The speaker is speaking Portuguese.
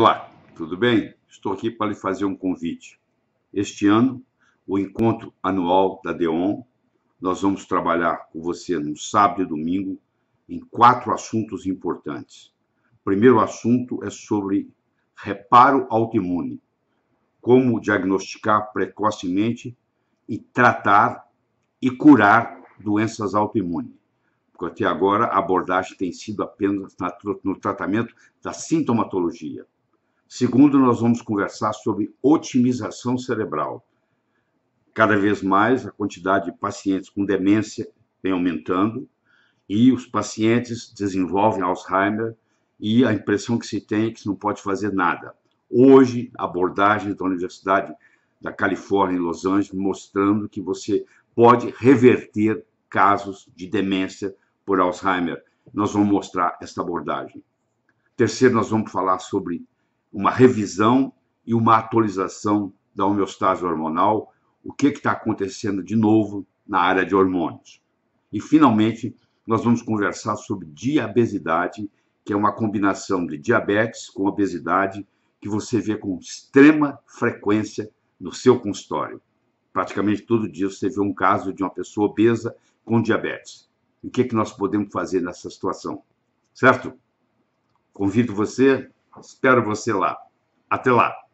Olá, tudo bem? Estou aqui para lhe fazer um convite. Este ano, o encontro anual da DEON, nós vamos trabalhar com você no sábado e domingo em quatro assuntos importantes. O primeiro assunto é sobre reparo autoimune, como diagnosticar precocemente e tratar e curar doenças autoimunes. Porque até agora a abordagem tem sido apenas no tratamento da sintomatologia. Segundo, nós vamos conversar sobre otimização cerebral. Cada vez mais a quantidade de pacientes com demência vem aumentando e os pacientes desenvolvem Alzheimer e a impressão que se tem é que se não pode fazer nada. Hoje, abordagens da Universidade da Califórnia em Los Angeles mostrando que você pode reverter casos de demência por Alzheimer. Nós vamos mostrar esta abordagem. Terceiro, nós vamos falar sobre uma revisão e uma atualização da homeostase hormonal, o que está acontecendo de novo na área de hormônios. E, finalmente, nós vamos conversar sobre diabesidade, que é uma combinação de diabetes com obesidade que você vê com extrema frequência no seu consultório. Praticamente todo dia você vê um caso de uma pessoa obesa com diabetes. o que, é que nós podemos fazer nessa situação? Certo? Convido você Espero você lá. Até lá!